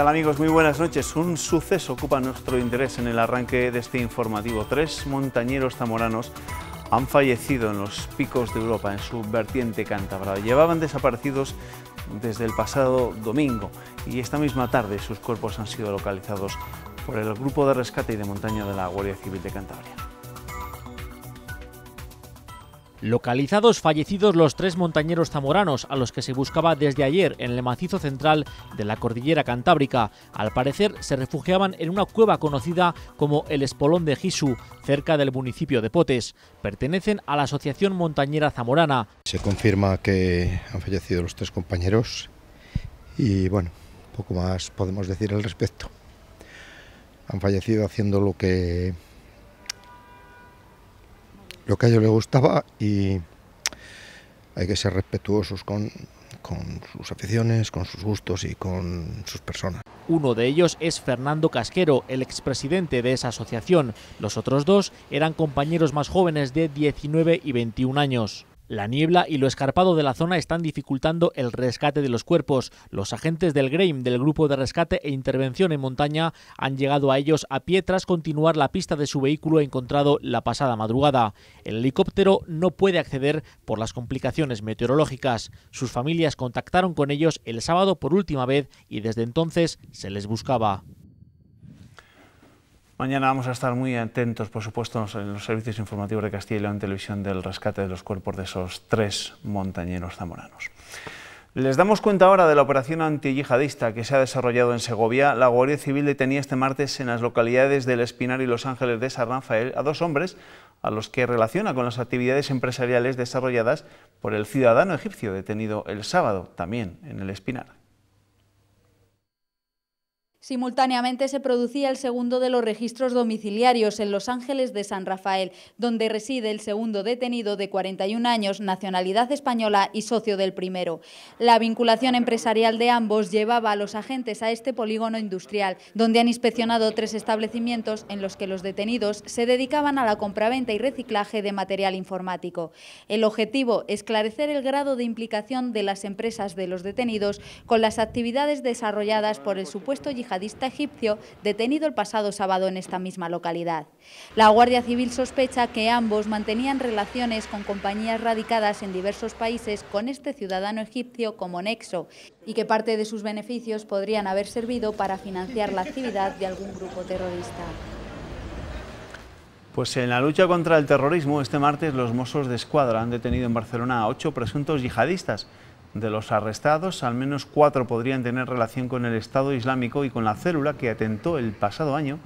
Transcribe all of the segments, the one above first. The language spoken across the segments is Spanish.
Hola amigos? Muy buenas noches. Un suceso ocupa nuestro interés en el arranque de este informativo. Tres montañeros zamoranos han fallecido en los picos de Europa, en su vertiente cántabra. Llevaban desaparecidos desde el pasado domingo y esta misma tarde sus cuerpos han sido localizados por el Grupo de Rescate y de Montaña de la Guardia Civil de Cantabria. Localizados fallecidos los tres montañeros zamoranos a los que se buscaba desde ayer en el macizo central de la cordillera cantábrica. Al parecer se refugiaban en una cueva conocida como el Espolón de Jisu, cerca del municipio de Potes. Pertenecen a la Asociación Montañera Zamorana. Se confirma que han fallecido los tres compañeros y bueno, poco más podemos decir al respecto. Han fallecido haciendo lo que lo que a ellos les gustaba y hay que ser respetuosos con, con sus aficiones, con sus gustos y con sus personas. Uno de ellos es Fernando Casquero, el expresidente de esa asociación. Los otros dos eran compañeros más jóvenes de 19 y 21 años. La niebla y lo escarpado de la zona están dificultando el rescate de los cuerpos. Los agentes del GREIM, del Grupo de Rescate e Intervención en Montaña, han llegado a ellos a pie tras continuar la pista de su vehículo encontrado la pasada madrugada. El helicóptero no puede acceder por las complicaciones meteorológicas. Sus familias contactaron con ellos el sábado por última vez y desde entonces se les buscaba. Mañana vamos a estar muy atentos, por supuesto, en los servicios informativos de Castilla y León Televisión del rescate de los cuerpos de esos tres montañeros zamoranos. Les damos cuenta ahora de la operación antiyihadista que se ha desarrollado en Segovia. La Guardia Civil detenía este martes en las localidades del Espinar y Los Ángeles de San Rafael a dos hombres a los que relaciona con las actividades empresariales desarrolladas por el ciudadano egipcio detenido el sábado también en el Espinar. Simultáneamente se producía el segundo de los registros domiciliarios en Los Ángeles de San Rafael, donde reside el segundo detenido de 41 años, nacionalidad española y socio del primero. La vinculación empresarial de ambos llevaba a los agentes a este polígono industrial, donde han inspeccionado tres establecimientos en los que los detenidos se dedicaban a la compraventa y reciclaje de material informático. El objetivo, esclarecer el grado de implicación de las empresas de los detenidos con las actividades desarrolladas por el supuesto yihadista egipcio detenido el pasado sábado en esta misma localidad. La Guardia Civil sospecha que ambos mantenían relaciones con compañías radicadas en diversos países con este ciudadano egipcio como nexo y que parte de sus beneficios podrían haber servido para financiar la actividad de algún grupo terrorista. Pues en la lucha contra el terrorismo, este martes los Mossos de Escuadra han detenido en Barcelona a ocho presuntos yihadistas de los arrestados, al menos cuatro podrían tener relación con el Estado Islámico y con la célula que atentó el pasado año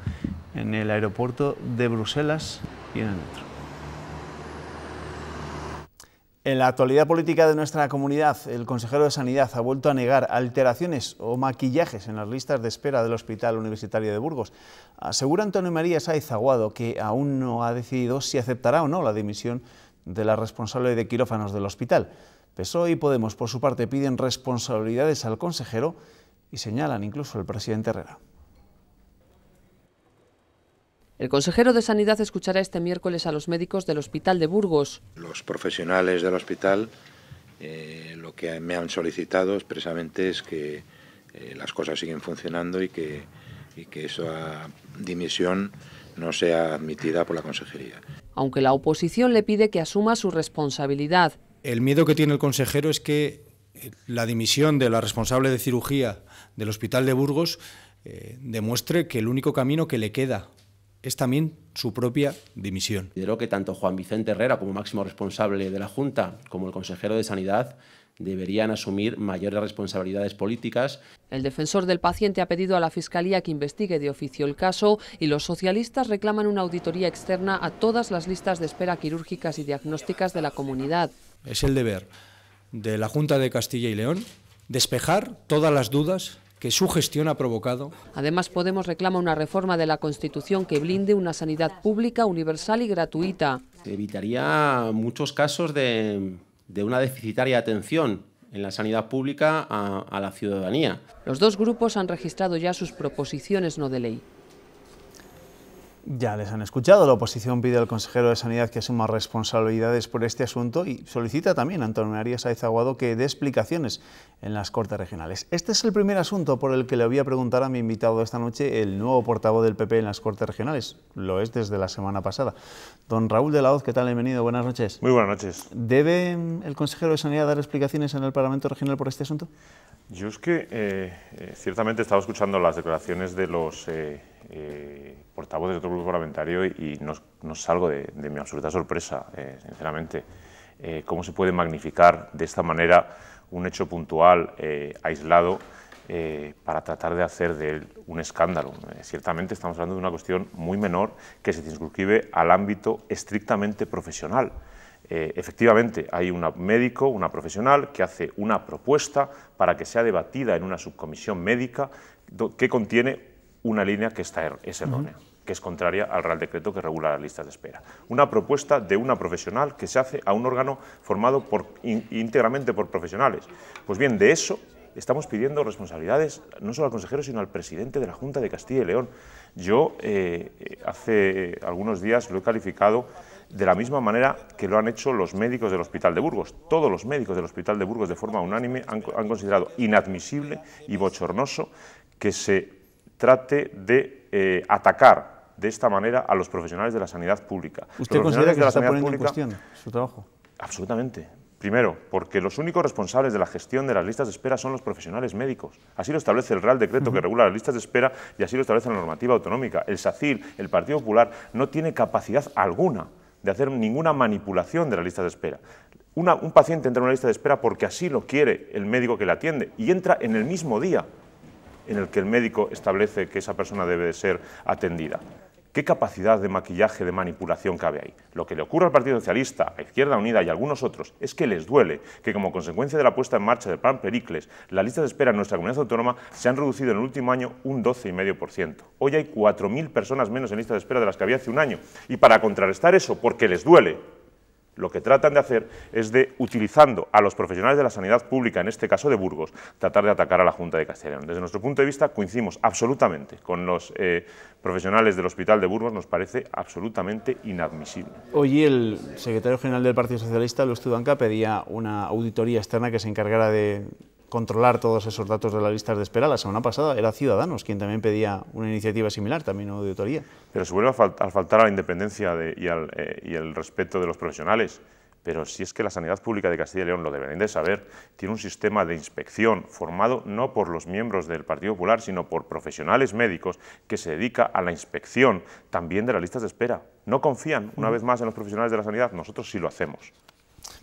en el aeropuerto de Bruselas y en el otro. En la actualidad política de nuestra comunidad, el consejero de Sanidad ha vuelto a negar alteraciones o maquillajes en las listas de espera del Hospital Universitario de Burgos. Asegura Antonio María Saiz Aguado que aún no ha decidido si aceptará o no la dimisión de la responsable de quirófanos del hospital. PSOE y Podemos, por su parte, piden responsabilidades al consejero y señalan incluso al presidente Herrera. El consejero de Sanidad escuchará este miércoles a los médicos del Hospital de Burgos. Los profesionales del hospital eh, lo que me han solicitado expresamente es que eh, las cosas siguen funcionando y que, y que esa dimisión no sea admitida por la consejería. Aunque la oposición le pide que asuma su responsabilidad. El miedo que tiene el consejero es que eh, la dimisión de la responsable de cirugía del Hospital de Burgos eh, demuestre que el único camino que le queda es también su propia dimisión. Considero que tanto Juan Vicente Herrera como máximo responsable de la Junta como el consejero de Sanidad deberían asumir mayores responsabilidades políticas. El defensor del paciente ha pedido a la Fiscalía que investigue de oficio el caso y los socialistas reclaman una auditoría externa a todas las listas de espera quirúrgicas y diagnósticas de la comunidad es el deber de la Junta de Castilla y León despejar todas las dudas que su gestión ha provocado. Además, Podemos reclama una reforma de la Constitución que blinde una sanidad pública, universal y gratuita. Evitaría muchos casos de, una deficitaria atención en la sanidad pública a, a la ciudadanía. Los dos grupos han registrado ya sus proposiciones no de ley. Ya les han escuchado. La oposición pide al consejero de Sanidad que asuma responsabilidades por este asunto y solicita también a Antonio María Saez Aguado que dé explicaciones en las Cortes Regionales. Este es el primer asunto por el que le voy a preguntar a mi invitado esta noche, el nuevo portavoz del PP en las Cortes Regionales. Lo es desde la semana pasada. Don Raúl de la Hoz, ¿qué tal? Bienvenido. Buenas noches. Muy buenas noches. ¿Debe mm, el consejero de Sanidad dar explicaciones en el Parlamento Regional por este asunto? Yo es que eh, eh ciertamente estaba escuchando las declaraciones de los... Eh, eh, portavoz de otro grupo parlamentario y no, salgo de, mi absoluta sorpresa, eh, sinceramente. Eh, ¿Cómo se puede magnificar de esta manera un hecho puntual, aislado, para tratar de hacer de él un escándalo? ciertamente estamos hablando de una cuestión muy menor que se circunscribe al ámbito estrictamente profesional. efectivamente, hay un médico, una profesional, que hace una propuesta para que sea debatida en una subcomisión médica que contiene una línea que está er-, es errónea, que es contraria al Real Decreto que regula las listas de espera. Una propuesta de una profesional que se hace a un órgano formado íntegramente por profesionales. Pues bien, de eso estamos pidiendo responsabilidades no solo al consejero, sino al presidente de la Junta de Castilla y León. Yo eh, hace algunos días lo he calificado de la misma manera que lo han hecho los médicos del Hospital de Burgos. Todos los médicos del Hospital de Burgos, de forma unánime, han considerado inadmisible y bochornoso que se trate de eh, atacar de esta manera a los profesionales de la sanidad pública. ¿Usted considera que está poniendo en cuestión su trabajo? Absolutamente. Primero, porque los únicos responsables de la gestión de las listas de espera son los profesionales médicos. Así lo establece el Real Decreto que regula las listas de espera y así lo establece la normativa autonómica. El SACIL, el Partido Popular, no tiene capacidad alguna de hacer ninguna manipulación de las listas de espera. un paciente entra en una lista de espera porque así lo quiere el médico que le atiende y entra en el mismo día en el que el médico establece que esa persona debe ser atendida. ¿Qué capacidad de maquillaje, de manipulación cabe ahí? Lo que le ocurre al Partido Socialista, a Izquierda Unida y a algunos otros es que les duele que como consecuencia de la puesta en marcha del plan Pericles, las listas de espera en nuestra comunidad autónoma se han reducido en el último año un 12,5%. Hoy hay 4.000 personas menos en lista de espera de las que había hace un año. Y para contrarrestar eso, porque les duele, lo que tratan de hacer es de, utilizando a los profesionales de la sanidad pública, en este caso de Burgos, tratar de atacar a la Junta de León. Desde nuestro punto de vista coincidimos absolutamente con los eh, profesionales del Hospital de Burgos, nos parece absolutamente inadmisible. Hoy el secretario general del Partido Socialista, Luis Tudanca, pedía una auditoría externa que se encargara de controlar todos esos datos de las listas de espera. La semana pasada era Ciudadanos quien también pedía una iniciativa similar, también una auditoría. Pero se vuelve a, faltar a la independencia y, al, eh, y el respeto de los profesionales. Pero si es que la sanidad pública de Castilla y León, lo deberían de saber, tiene un sistema de inspección formado no por los miembros del Partido Popular, sino por profesionales médicos que se dedica a la inspección también de las listas de espera. No confían, una mm. vez más, en los profesionales de la sanidad. Nosotros sí lo hacemos.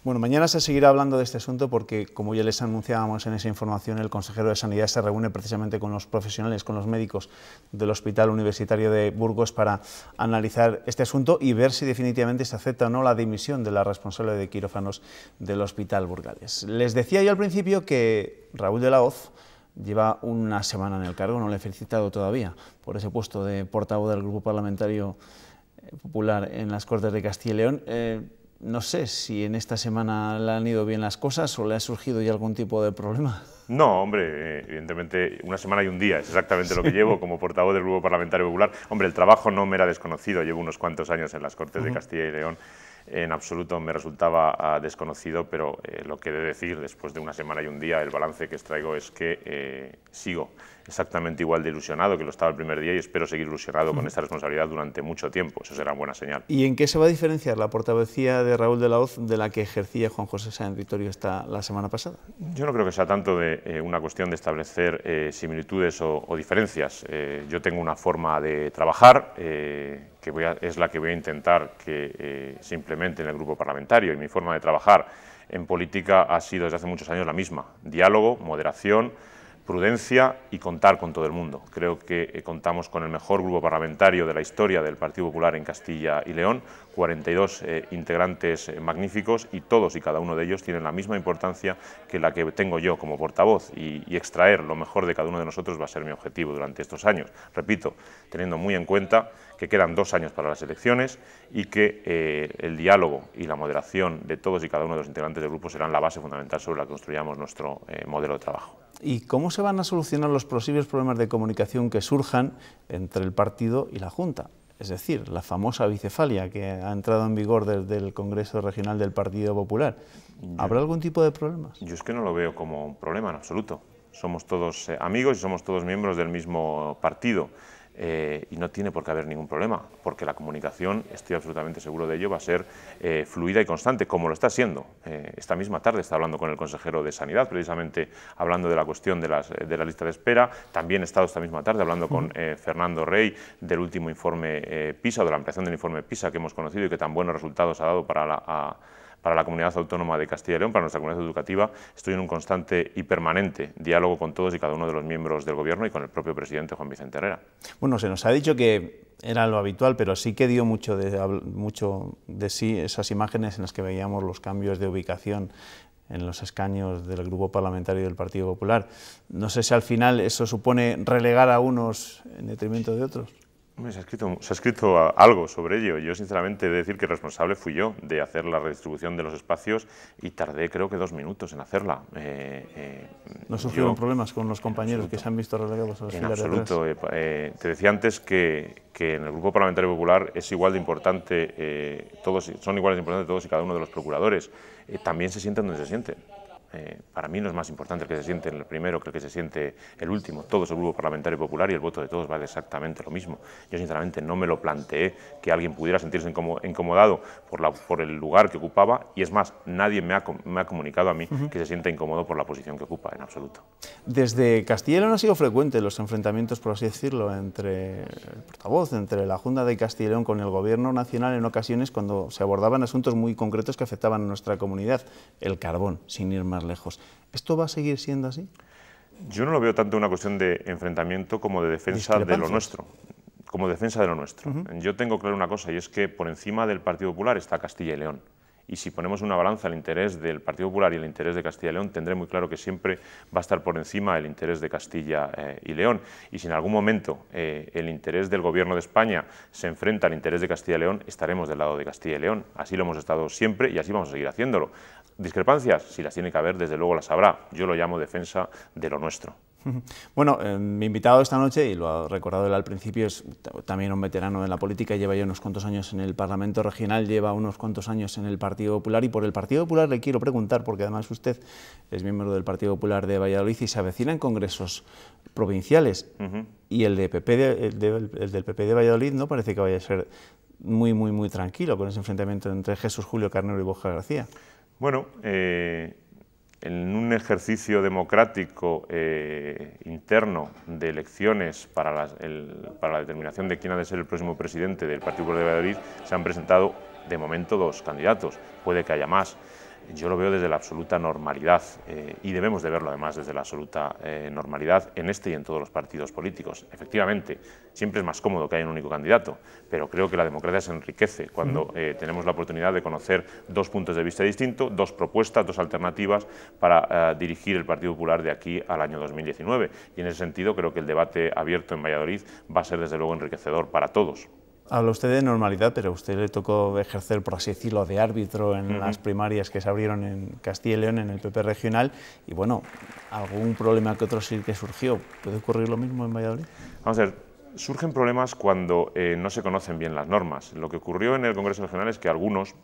Bueno, mañana se seguirá hablando de este asunto porque, como ya les anunciábamos en esa información, el consejero de Sanidad se reúne precisamente con los profesionales, con los médicos del Hospital Universitario de Burgos para analizar este asunto y ver si definitivamente se acepta o no la dimisión de la responsable de quirófanos del Hospital Burgales. Les decía yo al principio que Raúl de la Hoz lleva una semana en el cargo, no le he felicitado todavía por ese puesto de portavoz del Grupo Parlamentario Popular en las Cortes de Castilla y León. Eh, no sé si en esta semana le han ido bien las cosas o le ha surgido ya algún tipo de problema. No, hombre, eh, evidentemente una semana y un día es exactamente lo que llevo como portavoz del Grupo Parlamentario Popular. Hombre, el trabajo no me era desconocido, llevo unos cuantos años en las Cortes de Castilla y León en absoluto me resultaba ah, desconocido, pero eh, lo que he de decir después de una semana y un día, el balance que traigo es que eh, sigo exactamente igual de ilusionado que lo estaba el primer día y espero seguir ilusionado con mm. esta responsabilidad durante mucho tiempo. Eso será una buena señal. ¿Y en qué se va a diferenciar la portavocía de Raúl de la Hoz de la que ejercía Juan José Sáenz Vitorio esta, la semana pasada? Yo no creo que sea tanto de eh, una cuestión de establecer eh, similitudes o, diferencias. Eh, yo tengo una forma de trabajar que es la que voy a intentar que se implemente en el grupo parlamentario y mi forma de trabajar en política ha sido desde hace muchos años la misma. Diálogo, moderación, prudencia y contar con todo el mundo. Creo que eh, contamos con el mejor grupo parlamentario de la historia del Partido Popular en Castilla y León, 42 eh, integrantes eh, magníficos y todos y cada uno de ellos tienen la misma importancia que la que tengo yo como portavoz y, extraer lo mejor de cada uno de nosotros va a ser mi objetivo durante estos años. Repito, teniendo muy en cuenta que quedan dos años para las elecciones y que el diálogo y la moderación de todos y cada uno de los integrantes del grupo serán la base fundamental sobre la que construyamos nuestro modelo de trabajo y cómo se van a solucionar los posibles problemas de comunicación que surjan entre el partido y la Junta. Es decir, la famosa bicefalia que ha entrado en vigor desde el Congreso Regional del Partido Popular. ¿Habrá algún tipo de problemas? Yo es que no lo veo como un problema en absoluto. Somos todos eh, amigos y somos todos miembros del mismo partido. Eh, y no tiene por qué haber ningún problema, porque la comunicación, estoy absolutamente seguro de ello, va a ser eh, fluida y constante, como lo está siendo. Eh, esta misma tarde está hablando con el consejero de Sanidad, precisamente hablando de la cuestión de, las, de la lista de espera, también he estado esta misma tarde hablando con Fernando Rey del último informe PISA, de la ampliación del informe PISA que hemos conocido y que tan buenos resultados ha dado para la para la comunidad autónoma de Castilla y León, para nuestra comunidad educativa. Estoy en un constante y permanente diálogo con todos y cada uno de los miembros del Gobierno y con el propio presidente Juan Vicente Herrera. Bueno, se nos ha dicho que era lo habitual, pero sí que dio mucho de, mucho de sí esas imágenes en las que veíamos los cambios de ubicación en los escaños del Grupo Parlamentario del Partido Popular. No sé si al final eso supone relegar a unos en detrimento de otros. Se ha, escrito, se ha escrito algo sobre ello. Yo, sinceramente, he de decir que el responsable fui yo de hacer la redistribución de los espacios y tardé, creo que, dos minutos en hacerla. Eh, eh, ¿No surgieron problemas con los compañeros que se han visto relegados a En absoluto. Eh, te decía antes que, en el Grupo Parlamentario Popular es igual de importante, todos, son iguales de importantes todos y cada uno de los procuradores. también se sienten donde se sienten. Eh, para mí no es más importante el que se siente en el primero que el que se siente el último. Todo es el Grupo Parlamentario Popular y el voto de todos vale exactamente lo mismo. Yo sinceramente no me lo planteé que alguien pudiera sentirse incomodado por, la, por el lugar que ocupaba y es más, nadie me ha, comunicado a mí que se sienta incómodo por la posición que ocupa, en absoluto. Desde Castilla y han sido frecuentes los enfrentamientos, por así decirlo, entre el portavoz, entre la Junta de Castilla con el Gobierno Nacional en ocasiones cuando se abordaban asuntos muy concretos que afectaban a nuestra comunidad. El carbón, sin ir más lejos. ¿Esto va a seguir siendo así? Yo no lo veo tanto una cuestión de enfrentamiento como de defensa de lo nuestro. Como defensa de lo nuestro. Yo tengo claro una cosa, y es que por encima del Partido Popular está Castilla y León. Y si ponemos una balanza el interés del Partido Popular y el interés de Castilla y León, tendré muy claro que siempre va a estar por encima el interés de Castilla eh, y León. Y si en algún momento eh, el interés del Gobierno de España se enfrenta al interés de Castilla y León, estaremos del lado de Castilla y León. Así lo hemos estado siempre y así vamos a seguir haciéndolo. Discrepancias, si las tiene que haber, desde luego las habrá. Yo lo llamo defensa de lo nuestro. Bueno, eh, mi invitado esta noche, y lo ha recordado él al principio, es también un veterano de la política, lleva ya unos cuantos años en el Parlamento Regional, lleva unos cuantos años en el Partido Popular, y por el Partido Popular le quiero preguntar, porque además usted es miembro del Partido Popular de Valladolid y se avecina en congresos provinciales, y el, de PP del PP de Valladolid no parece que vaya a ser muy, muy, muy tranquilo con ese enfrentamiento entre Jesús Julio Carnero y Boja García. Bueno, eh, en un ejercicio democrático eh, interno de elecciones para, para, la determinación de quién ha de ser el próximo presidente del Partido Popular de Valladolid, se han presentado de momento dos candidatos, puede que haya más yo lo veo desde la absoluta normalidad eh, y debemos de verlo además desde la absoluta eh, normalidad en este y en todos los partidos políticos. Efectivamente, siempre es más cómodo que haya un único candidato, pero creo que la democracia se enriquece cuando eh, tenemos la oportunidad de conocer dos puntos de vista distintos, dos propuestas, dos alternativas para dirigir el Partido Popular de aquí al año 2019. Y en ese sentido creo que el debate abierto en Valladolid va a ser desde luego enriquecedor para todos. Habla usted de normalidad, pero a usted le tocó ejercer, por así decirlo, de árbitro en las primarias que se abrieron en Castilla y León, en el PP regional, y bueno, algún problema que otro sí que surgió. ¿Puede ocurrir lo mismo en Valladolid? Vamos a ver, surgen problemas cuando eh, no se conocen bien las normas. Lo que ocurrió en el Congreso Regional es que algunos,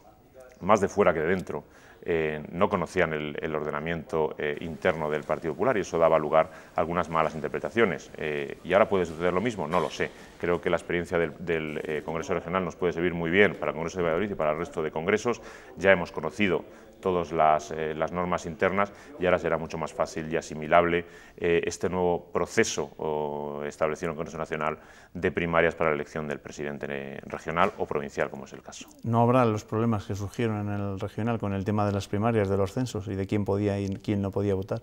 más de fuera que de dentro, eh, no conocían el, ordenamiento eh, interno del Partido Popular y eso daba lugar a algunas malas interpretaciones. Eh, ¿Y ahora puede suceder lo mismo? No lo sé. Creo que la experiencia del, del Congreso Regional nos puede servir muy bien para el Congreso de Valladolid y para el resto de congresos. Ya hemos conocido todas eh, las, normas internas y ahora será mucho más fácil y asimilable eh, este nuevo proceso establecido en el Consejo Nacional de primarias para la elección del presidente eh, regional o provincial, como es el caso. No habrá los problemas que surgieron en el regional con el tema de las primarias, de los censos y de quién podía y quién no podía votar.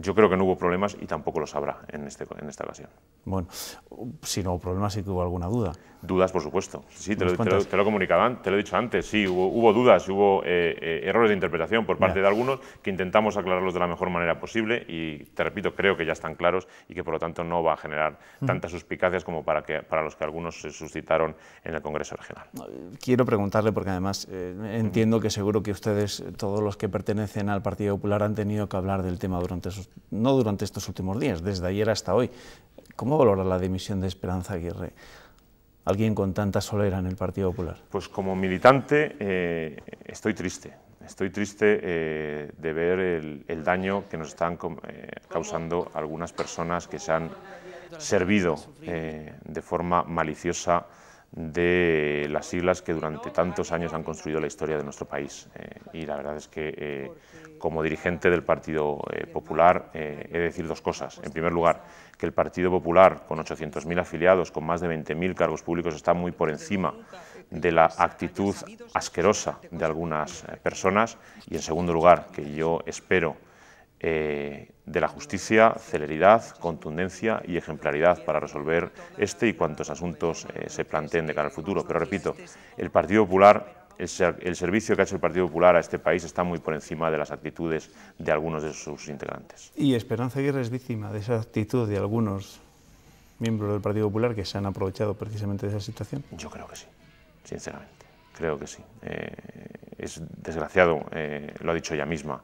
yo creo que no hubo problemas y tampoco los habrá en, este, en esta ocasión. Bueno, si no hubo problemas, ¿si que hubo alguna duda. Dudas, por supuesto. Sí, te lo, comunicaban, te lo he dicho antes. Sí, hubo, hubo dudas, hubo eh, eh, errores de interpretación por parte de algunos que intentamos aclararlos de la mejor manera posible y, te repito, creo que ya están claros y que, por lo tanto, no va a generar tantas suspicacias como para, que, para los que algunos se suscitaron en el Congreso Regional. Quiero preguntarle, porque además eh, entiendo que seguro que ustedes, todos los que pertenecen al Partido Popular, han tenido que hablar del tema durante esos, no durante estos últimos días, desde ayer hasta hoy. ¿Cómo valora la dimisión de Esperanza Aguirre? alguien con tanta solera en el Partido Popular? Pues como militante eh, estoy triste. Estoy triste eh, de ver el, daño que nos están eh, causando algunas personas que se han servido de forma maliciosa de las siglas que durante tantos años han construido la historia de nuestro país. y la verdad es que como dirigente del Partido Popular he de decir dos cosas. En primer lugar, que el Partido Popular, con 800.000 afiliados, con más de 20.000 cargos públicos, está muy por encima de la actitud asquerosa de algunas eh, personas. Y en segundo lugar, que yo espero eh, de la justicia, celeridad, contundencia y ejemplaridad para resolver este y cuantos asuntos eh, se planteen de cara al futuro. Pero repito, el Partido Popular el, servicio que ha hecho el Partido Popular a este país está muy por encima de las actitudes de algunos de sus integrantes. Y Esperanza Aguirre es víctima de esa actitud de algunos miembros del Partido Popular que se han aprovechado precisamente de esa situación. Yo creo que sí, sinceramente, creo que sí. Eh, es desgraciado, eh, lo ha dicho ella misma,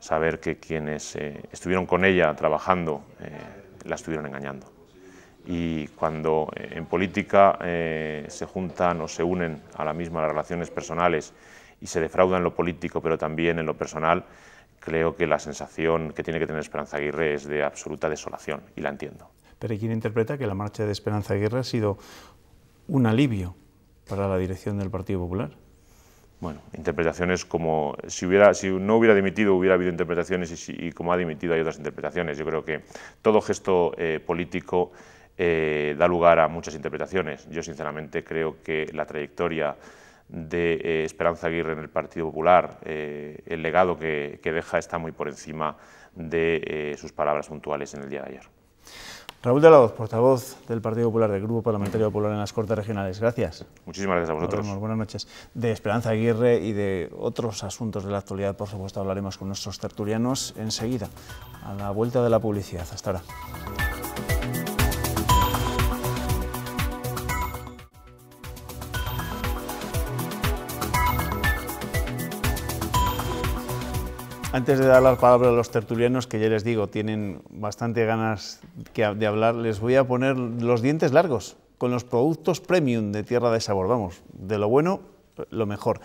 saber que quienes eh, estuvieron con ella trabajando la estuvieron engañando y cuando eh, en política eh, se juntan o se unen a la misma las relaciones personales y se defrauda en lo político pero también en lo personal, creo que la sensación que tiene que tener Esperanza Aguirre es de absoluta desolación y la entiendo. Pero quién interpreta que la marcha de Esperanza Aguirre ha sido un alivio para la dirección del Partido Popular. Bueno, interpretaciones como si, hubiera, si no hubiera dimitido hubiera habido interpretaciones y, como ha dimitido hay otras interpretaciones. Yo creo que todo gesto eh, político eh, da lugar a muchas interpretaciones. Yo sinceramente creo que la trayectoria de eh, Esperanza Aguirre en el Partido Popular, eh, el legado que, deja está muy por encima de sus palabras puntuales en el día de ayer. Raúl de la Voz, portavoz del Partido Popular, del Grupo Parlamentario Popular en las Cortes Regionales. Gracias. Muchísimas gracias a vosotros. buenas noches. De Esperanza Aguirre y de otros asuntos de la actualidad, por supuesto, hablaremos con nuestros tertulianos enseguida, a la vuelta de la publicidad. Hasta ahora. Antes de dar las palabras a los tertulianos, que ya les digo, tienen bastante ganas de hablar, les voy a poner los dientes largos con los productos premium de Tierra de Sabor. Vamos, de lo bueno, lo mejor.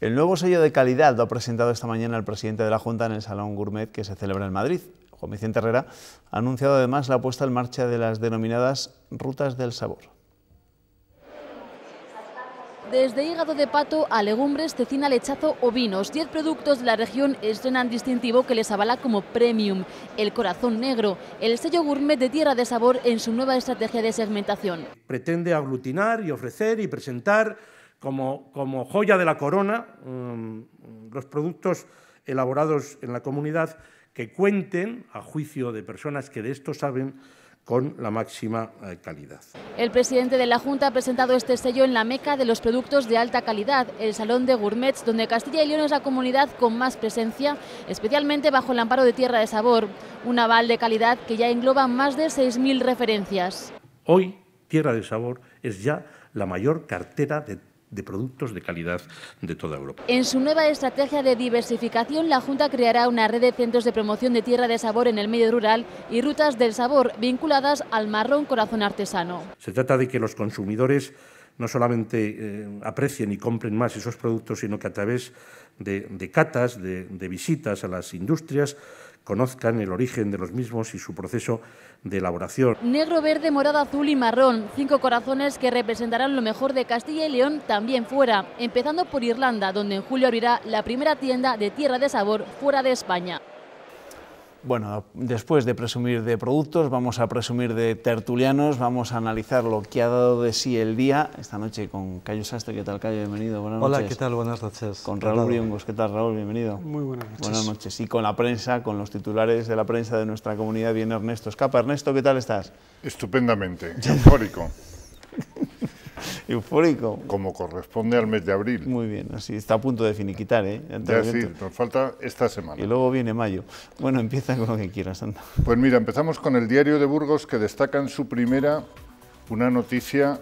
El nuevo sello de calidad lo ha presentado esta mañana el presidente de la Junta en el Salón Gourmet que se celebra en Madrid. Juan Vicente Herrera ha anunciado además la puesta en marcha de las denominadas rutas del sabor. Desde hígado de pato a legumbres, cecina, lechazo o vinos, 10 productos de la región estrenan distintivo que les avala como premium, el corazón negro, el sello gourmet de tierra de sabor en su nueva estrategia de segmentación. Pretende aglutinar y ofrecer y presentar como, joya de la corona um, los productos elaborados en la comunidad que cuenten, a juicio de personas que de esto saben, con la máxima eh, calidad. El presidente de la Junta ha presentado este sello en la meca de los productos de alta calidad, el Salón de Gourmets, donde Castilla y León es la comunidad con más presencia, especialmente bajo el amparo de Tierra de Sabor, un aval de calidad que ya engloba más de 6.000 referencias. Hoy, Tierra de Sabor es ya la mayor cartera de de productos de calidad de toda Europa. En su nueva estrategia de diversificación, la Junta creará una red de centros de promoción de tierra de sabor en el medio rural y rutas del sabor vinculadas al marrón corazón artesano. Se trata de que los consumidores no solamente eh, aprecien y compren más esos productos, sino que a través de, catas, de visitas a las industrias, conozcan el origen de los mismos y su proceso de elaboración. Negro, verde, morado, azul y marrón, cinco corazones que representarán lo mejor de Castilla y León también fuera, empezando por Irlanda, donde en julio abrirá la primera tienda de tierra de sabor fuera de España. Bueno, después de presumir de productos, vamos a presumir de tertulianos, vamos a analizar lo que ha dado de sí el día esta noche con Cayo Sastre. ¿Qué tal, Cayo? Bienvenido, buenas Hola, noches. Hola, ¿qué tal? Buenas noches. Con Raúl Briongos, ¿qué tal, Raúl? Bienvenido. Muy buenas noches. Buenas noches. Y con la prensa, con los titulares de la prensa de nuestra comunidad, viene Ernesto Escapa. Ernesto, ¿qué tal estás? Estupendamente, eufórico. Eufórico. Como corresponde al mes de abril. Muy bien, así está a punto de finiquitar, ¿eh? Ya sí, nos falta esta semana. Y luego viene mayo. Bueno, empieza con lo que quieras, anda. Pues mira, empezamos con el diario de Burgos que destaca en su primera una noticia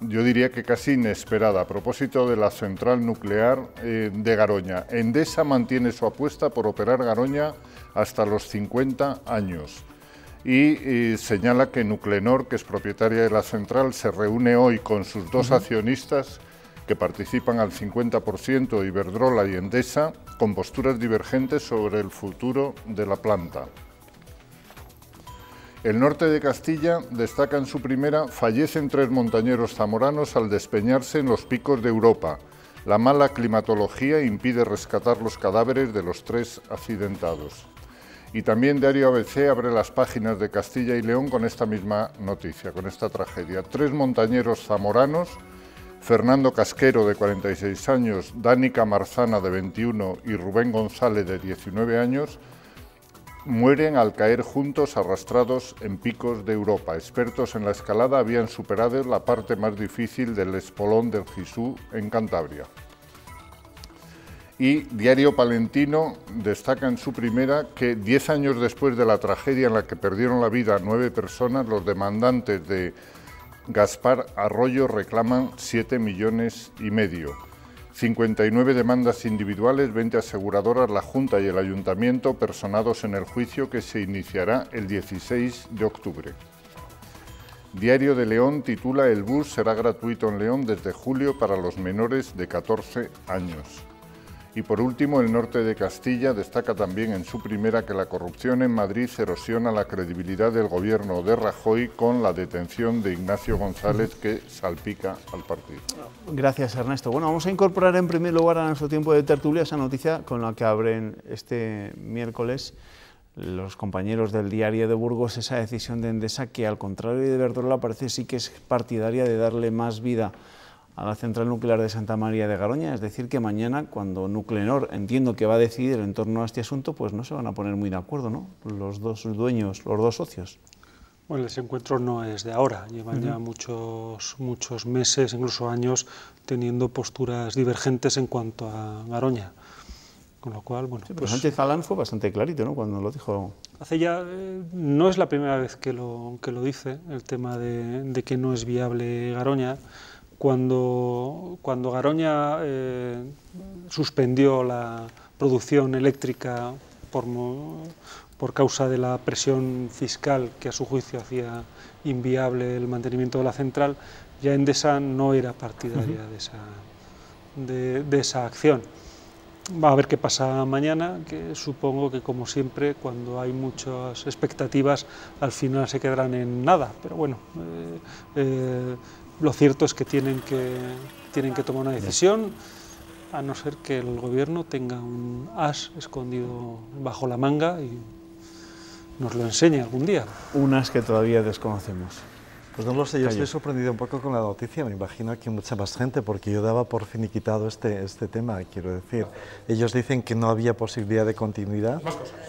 yo diría que casi inesperada, a propósito de la central nuclear eh, de Garoña. Endesa mantiene su apuesta por operar Garoña hasta los 50 años y, señala que Nuclenor, que es propietaria de la central, se reúne hoy con sus dos accionistas que participan al 50% Iberdrola y Endesa, con posturas divergentes sobre el futuro de la planta. El norte de Castilla destaca en su primera fallecen tres montañeros zamoranos al despeñarse en los picos de Europa. La mala climatología impide rescatar los cadáveres de los tres accidentados. Y también Diario ABC abre las páginas de Castilla y León con esta misma noticia, con esta tragedia. Tres montañeros zamoranos, Fernando Casquero de 46 años, Dánica Marzana de 21 y Rubén González de 19 años, mueren al caer juntos arrastrados en picos de Europa. Expertos en la escalada habían superado la parte más difícil del espolón del Gisú en Cantabria y Diario Palentino destaca en su primera que diez años después de la tragedia en la que perdieron la vida nueve personas, los demandantes de Gaspar Arroyo reclaman 7 millones y medio. 59 demandas individuales, 20 aseguradoras, la Junta y el Ayuntamiento personados en el juicio que se iniciará el 16 de octubre. Diario de León titula El bus será gratuito en León desde julio para los menores de 14 años. Y por último, el norte de Castilla destaca también en su primera que la corrupción en Madrid erosiona la credibilidad del gobierno de Rajoy con la detención de Ignacio González que salpica al partido. Gracias, Ernesto. Bueno, vamos a incorporar en primer lugar a nuestro tiempo de tertulia esa noticia con la que abren este miércoles los compañeros del diario de Burgos esa decisión de Endesa que al contrario de Verdola parece sí que es partidaria de darle más vida a la central nuclear de Santa María de Garoña, es decir, que mañana, cuando Nuclenor entiendo que va a decidir en torno a este asunto, pues no se van a poner muy de acuerdo, ¿no? Los dos dueños, los dos socios. Bueno, ese encuentro no es de ahora, llevan ya muchos, muchos meses, incluso años, teniendo posturas divergentes en cuanto a Garoña. Con lo cual, bueno. Sí, pues, Sánchez Alán fue bastante clarito, ¿no? Cuando lo dijo. Hace ya. Eh, no es la primera vez que lo, que lo dice, el tema de que no es viable Garoña cuando, cuando Garoña eh, suspendió la producción eléctrica por, por causa de la presión fiscal que a su juicio hacía inviable el mantenimiento de la central, ya Endesa no era partidaria de, esa, de, esa acción. Va a ver qué pasa mañana, que supongo que como siempre, cuando hay muchas expectativas, al final se quedarán en nada. Pero bueno, eh, eh, lo cierto es que tienen que, tienen que tomar una decisión, a no ser que el gobierno tenga un as escondido bajo la manga y nos lo enseñe algún día. Un as que todavía desconocemos. Pues no lo sé, yo estoy sorprendido un poco con la noticia, me imagino que mucha más gente, porque yo daba por finiquitado este, este tema, quiero decir. Ellos dicen que no había posibilidad de continuidad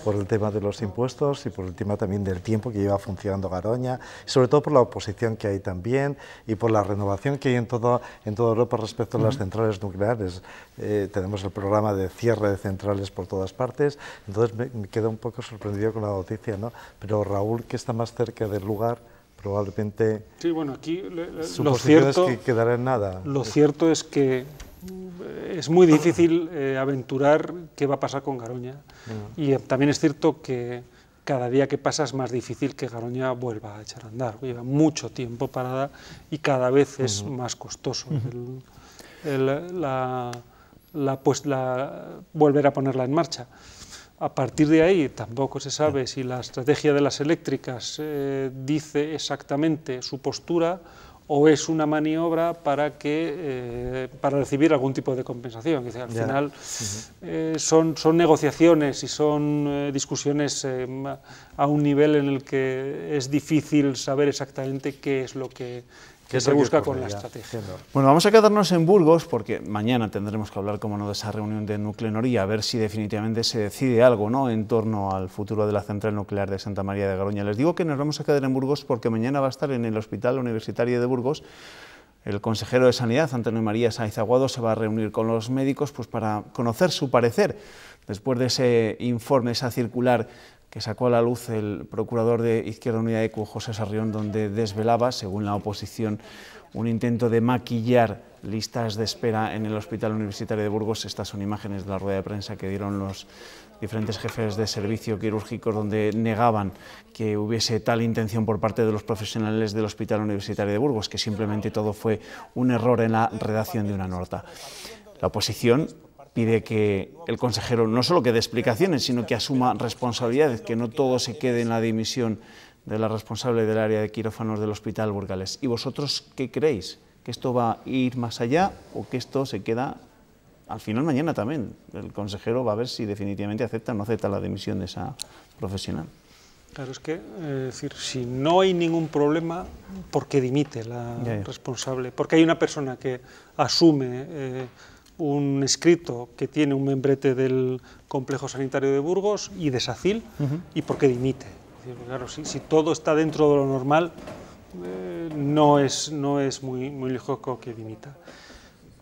por el tema de los impuestos y por el tema también del tiempo que lleva funcionando Garoña, sobre todo por la oposición que hay también y por la renovación que hay en, todo, en toda Europa respecto a las centrales nucleares. Eh, tenemos el programa de cierre de centrales por todas partes, entonces me, me quedo un poco sorprendido con la noticia, ¿no? Pero Raúl, que está más cerca del lugar, probablemente sí, bueno, aquí lo cierto, es que quedará en nada. Lo cierto es que eh, es muy difícil eh, aventurar qué va a pasar con Garoña. Mm. Y eh, también es cierto que cada día que pasa es más difícil que Garoña vuelva a echar a andar. Lleva mucho tiempo parada y cada vez es más costoso la, pues, la, volver a ponerla en marcha. A partir de ahí tampoco se sabe si la estrategia de las eléctricas eh, dice exactamente su postura o es una maniobra para que eh, para recibir algún tipo de compensación. al final eh, son, son negociaciones y son discusiones a un nivel en el que es difícil saber exactamente qué es lo que ¿Qué se busca con la estrategia? Bueno, vamos a quedarnos en Burgos porque mañana tendremos que hablar, como no, de esa reunión de Nuclenor y a ver si definitivamente se decide algo ¿no? en torno al futuro de la central nuclear de Santa María de Garoña. Les digo que nos vamos a quedar en Burgos porque mañana va a estar en el Hospital Universitario de Burgos el consejero de Sanidad, Antonio María Sáiz Aguado, se va a reunir con los médicos pues, para conocer su parecer después de ese informe, esa circular que sacó a la luz el procurador de Izquierda Unida ECU, José Sarrión, donde desvelaba, según la oposición, un intento de maquillar listas de espera en el Hospital Universitario de Burgos. Estas son imágenes de la rueda de prensa que dieron los diferentes jefes de servicio quirúrgico, donde negaban que hubiese tal intención por parte de los profesionales del Hospital Universitario de Burgos, que simplemente todo fue un error en la redacción de una nota. La oposición de que el consejero no solo que dé explicaciones, sino que asuma responsabilidades, que no todo se quede en la dimisión de la responsable del área de quirófanos del Hospital Burgales. ¿Y vosotros qué creéis? ¿Que esto va a ir más allá o que esto se queda al final mañana también? El consejero va a ver si definitivamente acepta o no acepta la dimisión de esa profesional. Claro, es que, eh, decir, si no hay ningún problema, ¿por qué dimite la responsable? Porque hay una persona que asume... Eh, un escrito que tiene un membrete del complejo sanitario de Burgos y de SACIL y porque dimite. si, todo está dentro de lo normal, eh, no es, no es muy, muy que dimita.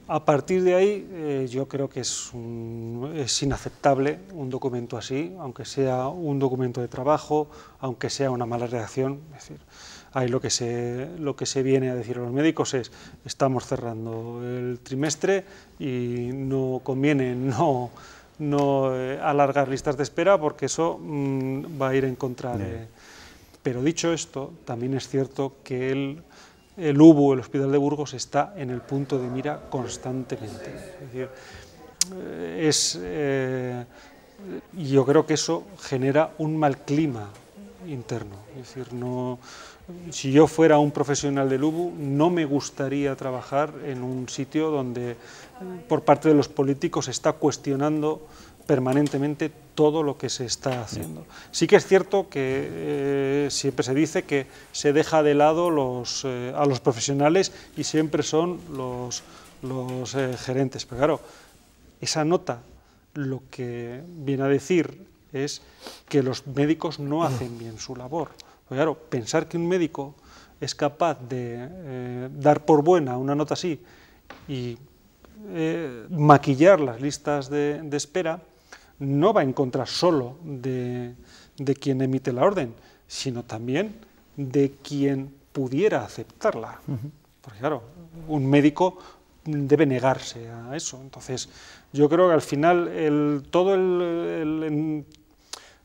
A partir de ahí, eh, yo creo que es, inaceptable un documento así, aunque sea un documento de trabajo, aunque sea una mala redacción. Es decir, Ahí lo que se, lo que se viene a decir a los médicos es, estamos cerrando el trimestre y no conviene no, no eh, alargar listas de espera porque eso mm, va a ir en contra de... Pero dicho esto, también es cierto que el, el UBU, el Hospital de Burgos, está en el punto de mira constantemente. Es decir, eh, eh, yo creo que eso genera un mal clima interno. Es decir, no, si yo fuera un profesional del UBU, no me gustaría trabajar en un sitio donde eh, por parte de los políticos se está cuestionando permanentemente todo lo que se está haciendo. Sí que es cierto que eh, siempre se dice que se deja de lado eh, a los profesionales y siempre son los, gerentes, pero claro, esa nota lo que viene a decir es que los médicos no hacen bien su labor. Pues claro, pensar que un médico es capaz de eh, dar por buena una nota así y eh, maquillar las listas de, espera, no va en contra solo de, quien emite la orden, sino también de quien pudiera aceptarla. Porque claro, un médico debe negarse a eso. Entonces, yo creo que al final el, todo el, el,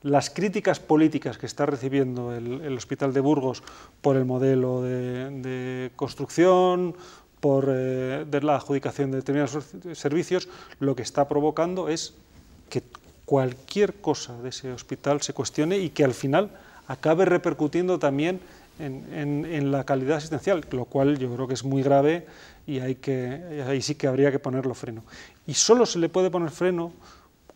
las críticas políticas que está recibiendo el, Hospital de Burgos por el modelo de, construcción, por eh, la adjudicación de determinados servicios, lo que está provocando es que cualquier cosa de ese hospital se cuestione y que al final acabe repercutiendo también en, en, la calidad asistencial, lo cual yo creo que es muy grave y hay que, ahí sí que habría que ponerlo freno. Y solo se le puede poner freno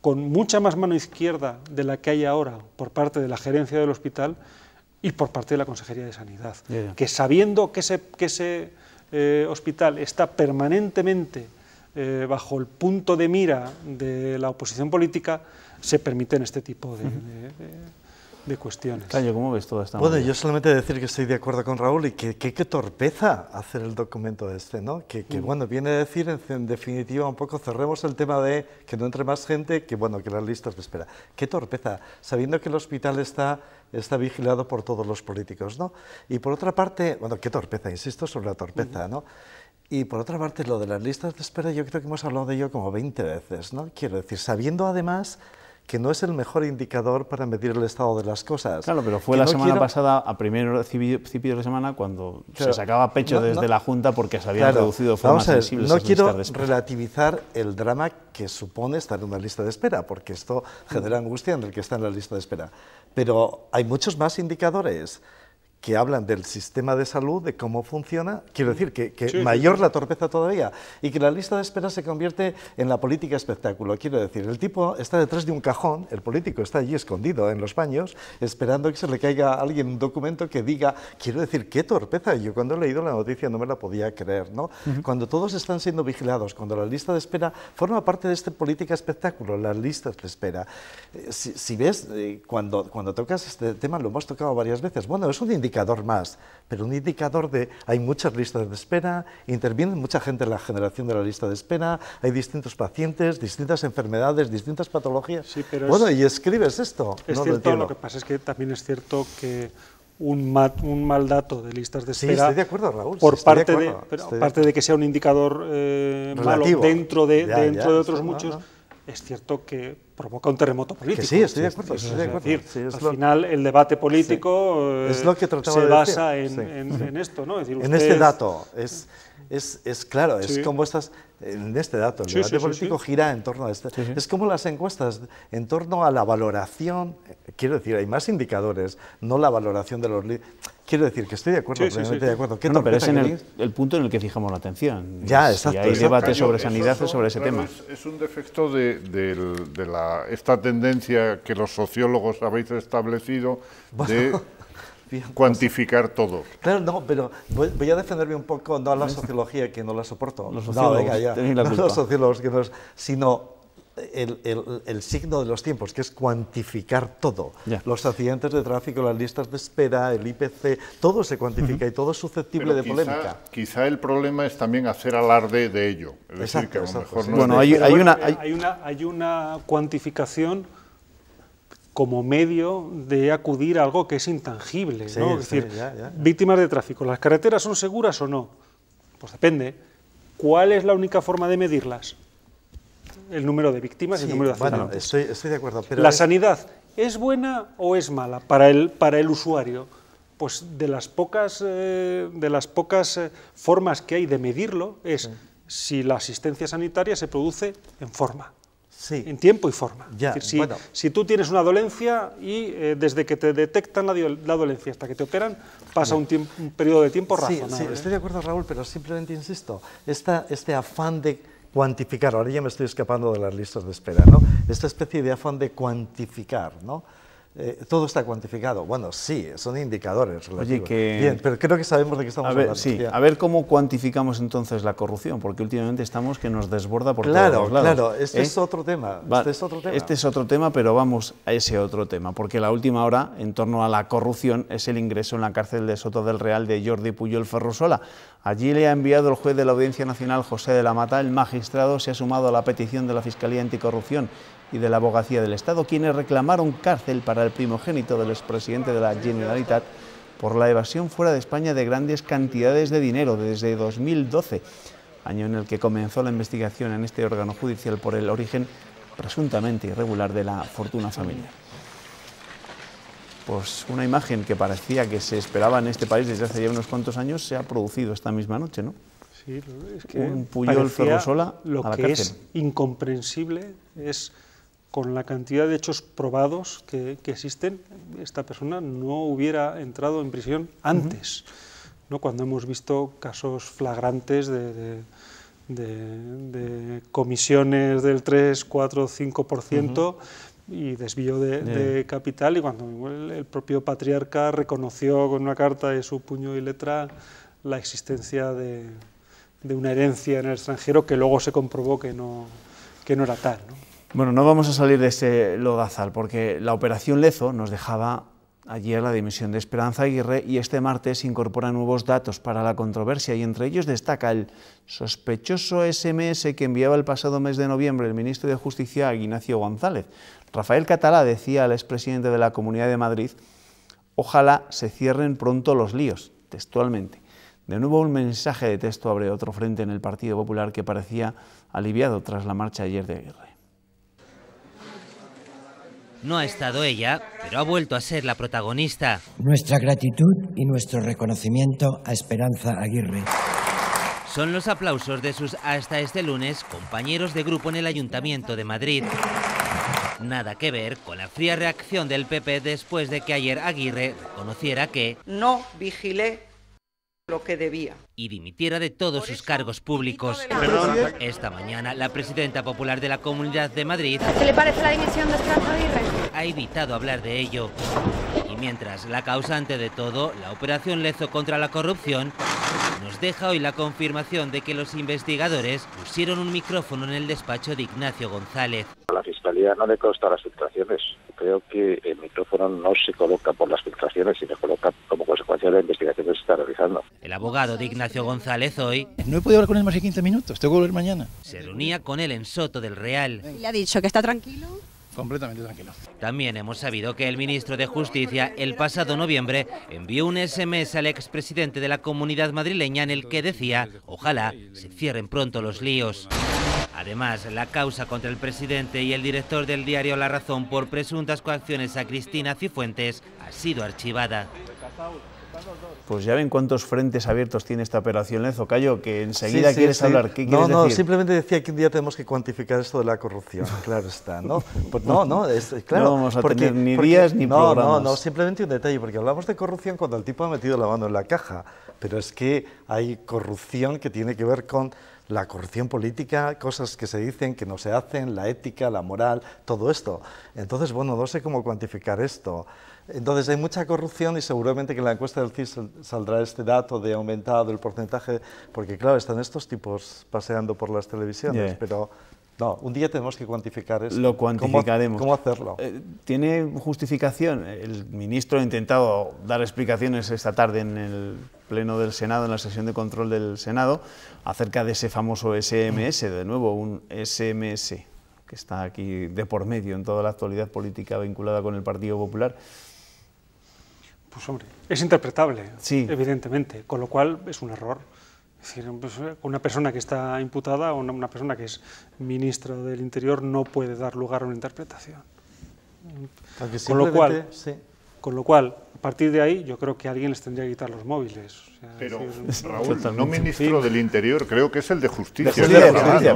con mucha más mano izquierda de la que hay ahora por parte de la gerencia del hospital y por parte de la Consejería de Sanidad, que sabiendo que ese, que ese eh, hospital está permanentemente eh, bajo el punto de mira de la oposición política, se permiten este tipo de de cuestiones. Caño, ¿cómo ves toda esta Bueno, yo solamente decir que estoy de acuerdo con Raúl y que qué torpeza hacer el documento este, ¿no? Que, mm. bueno, viene a decir, en, definitiva, un poco cerremos el tema de que no entre más gente, que bueno, que las listas de espera. Qué torpeza, sabiendo que el hospital está, está vigilado por todos los políticos, ¿no? Y por otra parte, bueno, qué torpeza, insisto sobre la torpeza, mm. ¿no? Y por otra parte, lo de las listas de espera, yo creo que hemos hablado de ello como 20 veces, ¿no? Quiero decir, sabiendo además que no es el mejor indicador para medir el estado de las cosas. Claro, pero fue la semana pasada, a primer principio de semana, cuando se sacaba pecho desde la Junta porque se habían reducido formas No quiero relativizar el drama que supone estar en una lista de espera, porque esto genera mm. angustia en el que está en la lista de espera. Pero hay muchos más indicadores que hablan del sistema de salud, de cómo funciona, quiero decir que, mayor la torpeza todavía, y que la lista de espera se convierte en la política espectáculo. Quiero decir, el tipo está detrás de un cajón, el político está allí escondido en los baños, esperando que se le caiga a alguien un documento que diga, quiero decir, qué torpeza. Yo cuando he leído la noticia no me la podía creer, ¿no? Cuando todos están siendo vigilados, cuando la lista de espera forma parte de esta política espectáculo, las listas de espera. Eh, si, ves, eh, cuando, cuando tocas este tema, lo hemos tocado varias veces, bueno, es un indicador más, pero un indicador de hay muchas listas de espera, interviene mucha gente en la generación de la lista de espera, hay distintos pacientes, distintas enfermedades, distintas patologías. pero bueno, y escribes esto. Es cierto, lo, que pasa es que también es cierto que un, mal, un mal dato de listas de espera. Sí, estoy de acuerdo, Raúl. Por parte, de, de que sea un indicador eh, malo dentro de, dentro de otros muchos es cierto que provoca un terremoto político. sí, estoy de acuerdo. al final el debate político eh, se basa en, esto. ¿no? en este dato es, claro, es como estas, en este dato, el debate político gira en torno a este. Es como las encuestas, en torno a la valoración, quiero decir, hay más indicadores, no la valoración de los Quiero decir que estoy de acuerdo, de acuerdo. ¿Qué no, pero es en el, punto en el que fijamos la atención. Ya, exacto. hay debate sobre sanidad sobre ese tema. Es, un defecto de, la, esta tendencia que los sociólogos habéis establecido de cuantificar todo. Claro, no, pero voy, a defenderme un poco, no a la sociología, que no la soporto, no, los sociólogos, sino el, signo de los tiempos, que es cuantificar todo. Los accidentes de tráfico, las listas de espera, el IPC, todo se cuantifica y todo es susceptible de polémica. Quizá el problema es también hacer alarde de ello. Es decir, que a lo mejor no Bueno, hay, una, hay, una, hay una cuantificación como medio de acudir a algo que es intangible. decir, víctimas de tráfico, ¿las carreteras son seguras o no? Pues depende. ¿Cuál es la única forma de medirlas? El número de víctimas y el número de accidentes. estoy, de acuerdo. Pero la sanidad, ¿es buena o es mala para el, para el usuario? Pues de las pocas, eh, de las pocas eh, formas que hay de medirlo es si la asistencia sanitaria se produce en forma. Sí. en tiempo y forma. Ya, si, tú tienes una dolencia y eh, desde que te detectan la, dolencia hasta que te operan, pasa un, periodo de tiempo razonable. Sí, eh. estoy de acuerdo, Raúl, pero simplemente insisto, este afán de cuantificar, ahora ya me estoy escapando de las listas de espera, ¿no? esta especie de afán de cuantificar, ¿no? Eh, todo está cuantificado. Bueno, sí, son indicadores. Oye, que... Bien, pero creo que sabemos de qué estamos a ver, hablando. a ver cómo cuantificamos entonces la corrupción, porque últimamente estamos que nos desborda por claro, todos lados. Claro, este, ¿Eh? es otro tema, este es otro tema. Este es otro tema, pero vamos a ese otro tema, porque la última hora en torno a la corrupción es el ingreso en la cárcel de Soto del Real de Jordi Puyol Ferrusola. Allí le ha enviado el juez de la Audiencia Nacional, José de la Mata. El magistrado se ha sumado a la petición de la Fiscalía Anticorrupción y de la Abogacía del Estado, quienes reclamaron cárcel para el primogénito del expresidente de la Generalitat por la evasión fuera de España de grandes cantidades de dinero desde 2012, año en el que comenzó la investigación en este órgano judicial por el origen presuntamente irregular de la fortuna familiar. Pues una imagen que parecía que se esperaba en este país desde hace ya unos cuantos años se ha producido esta misma noche, ¿no? Sí, es que un Puyol florosola lo que es incomprensible es con la cantidad de hechos probados que, existen, esta persona no hubiera entrado en prisión antes, ¿no? cuando hemos visto casos flagrantes de, comisiones del 3, 4, 5%. y desvío de, capital, y cuando el, propio patriarca reconoció con una carta de su puño y letra la existencia de, una herencia en el extranjero que luego se comprobó que no, que no era tal. Bueno, no vamos a salir de ese lodazal porque la operación Lezo nos dejaba ayer la dimisión de Esperanza Aguirre y este martes incorpora nuevos datos para la controversia y entre ellos destaca el sospechoso SMS que enviaba el pasado mes de noviembre el ministro de Justicia Ignacio González. Rafael Catalá decía al expresidente de la Comunidad de Madrid, ojalá se cierren pronto los líos, textualmente. De nuevo un mensaje de texto abre otro frente en el Partido Popular que parecía aliviado tras la marcha ayer de Aguirre. No ha estado ella, pero ha vuelto a ser la protagonista. Nuestra gratitud y nuestro reconocimiento a Esperanza Aguirre. Son los aplausos de sus hasta este lunes compañeros de grupo en el Ayuntamiento de Madrid. Nada que ver con la fría reacción del PP después de que ayer Aguirre reconociera que no vigilé lo que debía. Y dimitiera de todos sus cargos públicos. Esta mañana, la presidenta popular de la Comunidad de Madrid... le parece Ha evitado hablar de ello. Y mientras, la causante de todo, la operación Lezo contra la corrupción, nos deja hoy la confirmación de que los investigadores pusieron un micrófono en el despacho de Ignacio González. A la Fiscalía no le consta las situaciones creo que el micrófono no se coloca por las filtraciones, sino coloca como consecuencia de la investigación que se está realizando. El abogado de Ignacio González hoy... No he podido hablar con él más de 15 minutos, tengo que volver mañana. Se reunía con él en Soto del Real. ¿Le ha dicho que está tranquilo? completamente tranquilo. También hemos sabido que el ministro de Justicia el pasado noviembre envió un SMS al expresidente de la comunidad madrileña en el que decía, ojalá se cierren pronto los líos. Además, la causa contra el presidente y el director del diario La Razón por presuntas coacciones a Cristina Cifuentes ha sido archivada. Pues ya ven cuántos frentes abiertos tiene esta operación, Lenzo Cayo, que enseguida quieres hablar. ¿Qué no, no, simplemente decía que un día tenemos que cuantificar esto de la corrupción, claro está. No, pues no, no, claro. No vamos a tener ni días ni programas. No, no, simplemente un detalle, porque hablamos de corrupción cuando el tipo ha metido la mano en la caja, pero es que hay corrupción que tiene que ver con la corrupción política, cosas que se dicen, que no se hacen, la ética, la moral, todo esto. Entonces, bueno, no sé cómo cuantificar esto. Entonces, hay mucha corrupción y seguramente que en la encuesta del CIS saldrá este dato de aumentado el porcentaje, porque claro, están estos tipos paseando por las televisiones, pero no, un día tenemos que cuantificar eso. Lo cuantificaremos. ¿Cómo, hacerlo? Eh, ¿Tiene justificación? El ministro ha intentado dar explicaciones esta tarde en el Pleno del Senado, en la sesión de control del Senado, acerca de ese famoso SMS, de nuevo, un SMS que está aquí de por medio en toda la actualidad política vinculada con el Partido Popular. Pues hombre, es interpretable, evidentemente, con lo cual es un error. Es decir, pues, eh, una persona que está imputada o una persona que es ministro del Interior no puede dar lugar a una interpretación. Con lo cual, con lo cual a partir de ahí, yo creo que alguien les tendría que quitar los móviles. O sea, Pero, Raúl, no ministro del Interior, creo que es el de Justicia. De justicia,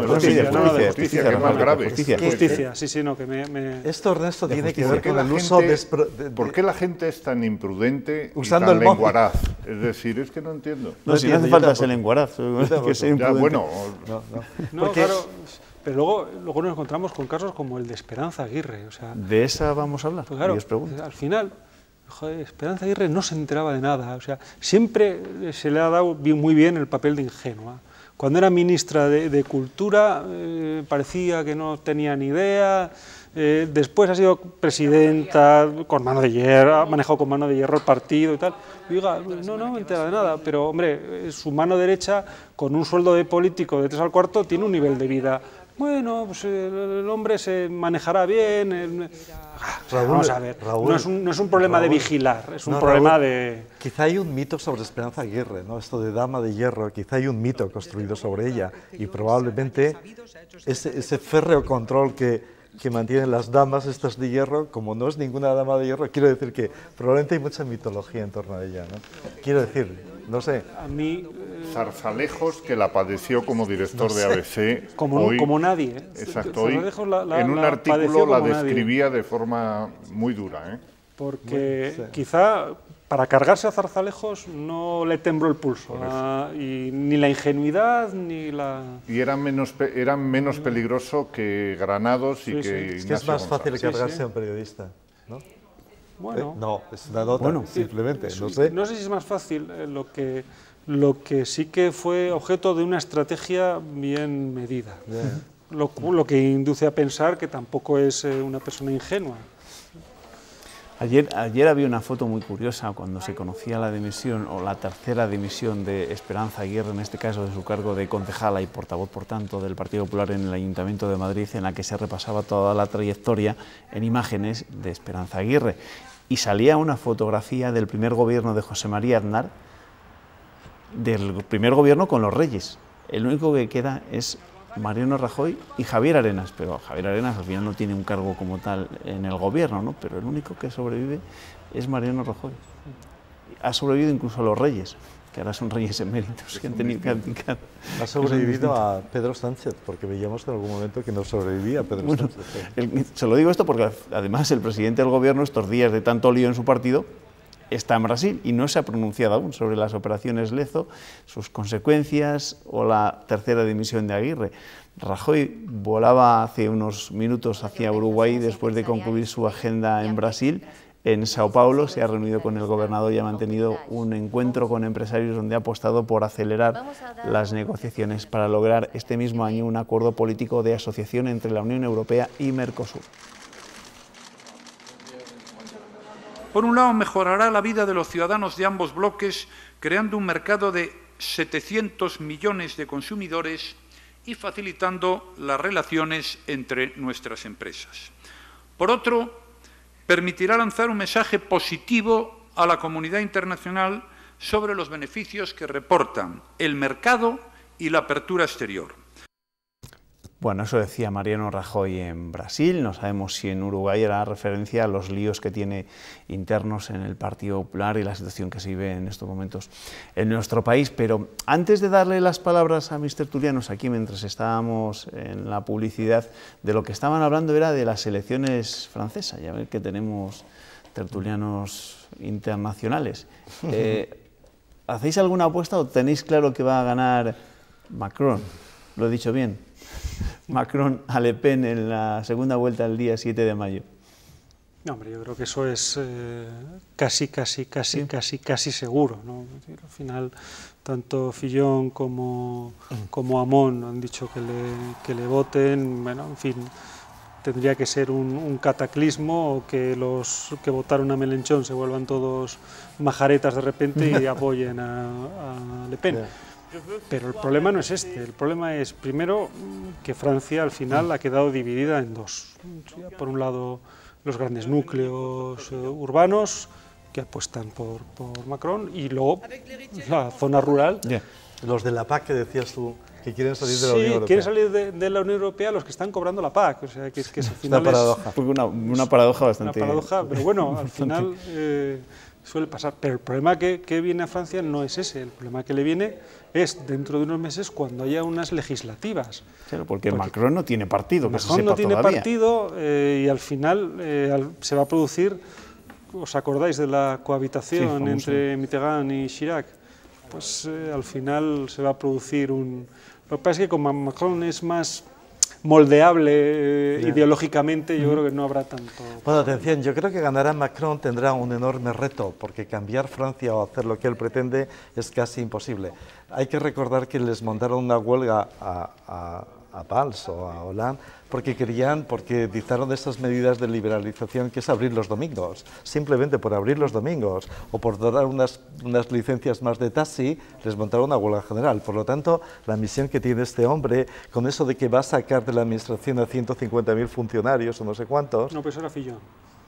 justicia, que es más grave. Justicia, justicia sí, sí, no, que me... Esto, Ernesto, tiene que ver con ¿Por qué la gente es tan imprudente Usando y tan el lenguaraz? Es decir, es que no entiendo. No, si no hace falta ese lenguaraz. Ya, bueno... No, claro... Pero luego, luego nos encontramos con casos como el de Esperanza Aguirre. O sea, de esa vamos a hablar. y os pregunto. Al final, joder, Esperanza Aguirre no se enteraba de nada, o sea, siempre se le ha dado muy bien el papel de ingenua. Cuando era ministra de, Cultura eh, parecía que no tenía ni idea, eh, después ha sido presidenta con mano de hierro, ha manejado con mano de hierro el partido y tal. Diga, ah, no, no me entera de nada, pero hombre, eh, su mano derecha con un sueldo de político de tres al cuarto tiene un nivel de vida bueno, pues el, hombre se manejará bien. Ah, vamos a ver, no, es un, problema de vigilar, es un problema de... Quizá hay un mito sobre Esperanza Aguirre, ¿no? esto de Dama de Hierro, quizá hay un mito construido sobre ella y probablemente ese, férreo control que, que mantienen las damas estas de hierro, como no es ninguna dama de hierro, quiero decir que probablemente hay mucha mitología en torno a ella, ¿no? Quiero decir, no sé. A mí Zarzalejos, que la padeció como director de ABC. Como, como nadie. ¿eh? Exacto. en un artículo la describía de forma muy dura. ¿eh? Porque quizá para cargarse a Zarzalejos no le tembló el pulso, y ni la ingenuidad, ni la... Y era menos, menos mm. peligroso que Granados y que... Sí. Es que es más fácil cargarse a un periodista, ¿no? Bueno. Eh, no, simplemente, no sé. No sé si es más fácil eh, lo que lo que sí que fue objeto de una estrategia bien medida. Lo, que induce a pensar que tampoco es eh, una persona ingenua. Ayer, ayer había una foto muy curiosa cuando se conocía la dimisión o la tercera dimisión de Esperanza Aguirre, en este caso de su cargo de concejala y portavoz, por tanto, del Partido Popular en el Ayuntamiento de Madrid, en la que se repasaba toda la trayectoria en imágenes de Esperanza Aguirre y salía una fotografía del primer gobierno de José María Aznar, del primer gobierno con los reyes. El único que queda es Mariano Rajoy y Javier Arenas, pero Javier Arenas al final no tiene un cargo como tal en el gobierno, ¿no? pero el único que sobrevive es Mariano Rajoy. Ha sobrevivido incluso a los reyes ahora son reyes eméritos que han tenido que Ha sobrevivido a Pedro Sánchez, porque veíamos en algún momento que no sobrevivía a Pedro Sánchez. ¿eh? se lo digo esto porque además el presidente del gobierno estos días de tanto lío en su partido está en Brasil y no se ha pronunciado aún sobre las operaciones Lezo, sus consecuencias o la tercera dimisión de Aguirre. Rajoy volaba hace unos minutos hacia Uruguay después de concluir su agenda en Brasil en Sao Paulo, se ha reunido con el gobernador y ha mantenido un encuentro con empresarios donde ha apostado por acelerar las negociaciones para lograr este mismo año un acuerdo político de asociación entre la Unión Europea y Mercosur. Por un lado, mejorará la vida de los ciudadanos de ambos bloques, creando un mercado de 700 millones de consumidores y facilitando las relaciones entre nuestras empresas. Por otro, permitirá lanzar un mensaje positivo a la comunidad internacional sobre los beneficios que reportan el mercado y la apertura exterior. Bueno, eso decía Mariano Rajoy en Brasil, no sabemos si en Uruguay era referencia a los líos que tiene internos en el Partido Popular y la situación que se vive en estos momentos en nuestro país, pero antes de darle las palabras a mis tertulianos aquí mientras estábamos en la publicidad, de lo que estaban hablando era de las elecciones francesas, ya ver que tenemos tertulianos internacionales. Eh, ¿Hacéis alguna apuesta o tenéis claro que va a ganar Macron? ¿Lo he dicho bien? Macron a Le Pen en la segunda vuelta el día 7 de mayo. No, hombre, yo creo que eso es casi, casi, casi, casi, casi seguro. Al final, tanto Fillón como, como Amón han dicho que le, que le voten. Bueno, en fin, tendría que ser un, cataclismo o que los que votaron a Melenchón se vuelvan todos majaretas de repente y apoyen a, Le Pen. Pero el problema no es este, el problema es primero que Francia al final ha quedado dividida en dos. Por un lado los grandes núcleos eh, urbanos que apuestan por, por, Macron y luego la zona rural. Los de la PAC que decías tú, que quieren salir de la Unión Europea. Sí, quieren salir de, la Unión Europea los que están cobrando la PAC. O sea, que, pues una paradoja. Es, una, paradoja bastante. Una paradoja, pero bueno, al final... Eh, suele pasar. Pero el problema que, viene a Francia no es ese, el problema que le viene es dentro de unos meses cuando haya unas legislativas. Claro, porque, Macron no tiene partido. Macron que se no tiene partido eh, y al final eh, se va a producir, ¿os acordáis de la cohabitación entre Mitterrand y Chirac? Pues eh, al final se va a producir un... Lo que pasa es que con Macron es más moldeable eh, ideológicamente, yo creo que no habrá tanto. Bueno, atención, yo creo que ganará Macron tendrá un enorme reto, porque cambiar Francia o hacer lo que él pretende es casi imposible. Hay que recordar que les montaron una huelga a, a, a o a Hollande porque querían, porque dictaron de estas medidas de liberalización que es abrir los domingos. Simplemente por abrir los domingos o por dar unas, unas licencias más de taxi, les montaron una huelga general. Por lo tanto, la misión que tiene este hombre, con eso de que va a sacar de la administración a 150.000 funcionarios o no sé cuántos... No, pues ahora yo.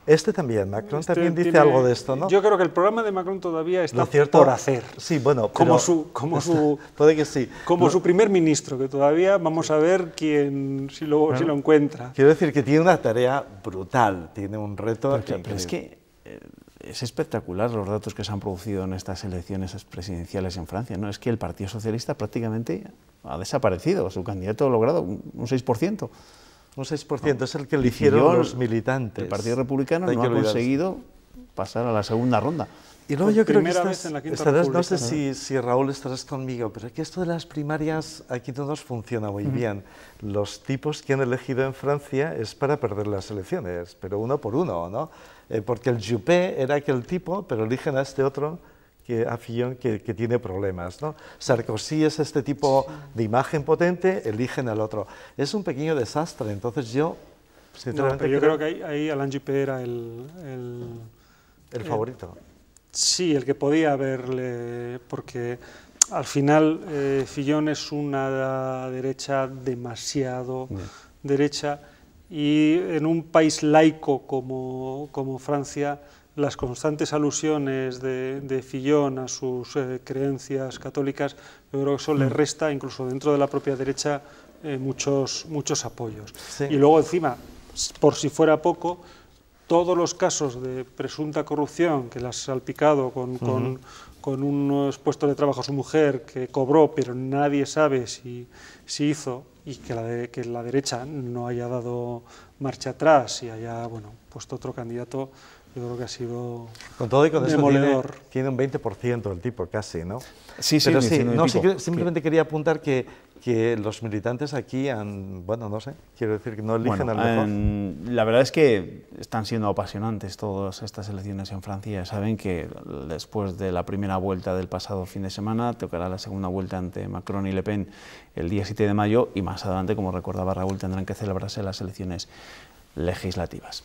Este también, Macron este también dice algo de esto, ¿no? Yo creo que el programa de Macron todavía está por hacer. Sí, bueno, como su como este, su puede Como su primer ministro, que todavía vamos a ver quién si lo, si lo encuentra. Quiero decir que tiene una tarea brutal, tiene un reto es que eh, es espectacular los datos que se han producido en estas elecciones presidenciales en Francia, ¿no? Es que el Partido Socialista prácticamente ha desaparecido, su candidato ha logrado un 6%. Un 6% ah. es el que eligieron hicieron los militantes. El Partido Republicano no ha conseguido pasar a la segunda ronda. Y luego yo creo que estás, no sé si, Raúl estarás conmigo, pero que esto de las primarias aquí no nos funciona muy bien. Los tipos que han elegido en Francia es para perder las elecciones, pero uno por uno, ¿no? Eh, porque el Juppé era aquel tipo, pero eligen a este otro que a Fillon que, que, tiene problemas. ¿no? Sarkozy es este tipo de imagen potente, eligen al otro. Es un pequeño desastre, entonces yo, yo creo, que ahí, Alain Juppé era el... El, favorito. sí, el que podía haberle... porque al final eh, Fillon es una derecha demasiado mm. derecha y en un país laico como, como Francia las constantes alusiones de, de Fillón a sus eh, creencias católicas, yo creo que eso le mm. resta, incluso dentro de la propia derecha, eh, muchos, muchos apoyos. Y luego encima, por si fuera poco, todos los casos de presunta corrupción que las ha salpicado con, un puesto de trabajo a su mujer que cobró, pero nadie sabe si, si hizo, y que la, que la derecha no haya dado marcha atrás y haya bueno, puesto otro candidato yo creo que ha sido con todo y con demoledor. Eso tiene, tiene, un 20% el tipo casi, ¿no? Sí, sí, sí, no, simplemente quería apuntar que, que, los militantes aquí han, bueno, no sé, quiero decir que no eligen al mejor. Em, la verdad es que están siendo apasionantes todas estas elecciones en Francia. Saben que después de la primera vuelta del pasado fin de semana tocará la segunda vuelta ante Macron y Le Pen el día 7 de mayo y más adelante, como recordaba Raúl, tendrán que celebrarse las elecciones legislativas.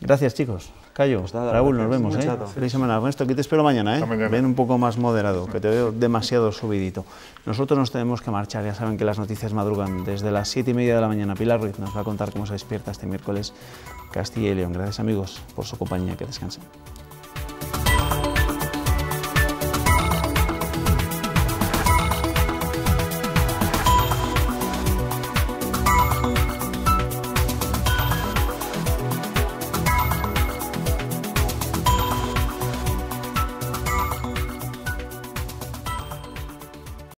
Gracias, chicos. Cayo, pues Raúl, nos vemos, ¿eh? Feliz semana, esto Aquí te espero mañana, ¿eh? Mañana. Ven un poco más moderado, que te veo demasiado subidito. Nosotros nos tenemos que marchar, ya saben que las noticias madrugan desde las 7 y media de la mañana. Pilar Ruiz nos va a contar cómo se despierta este miércoles Castilla y León. Gracias, amigos, por su compañía. Que descansen.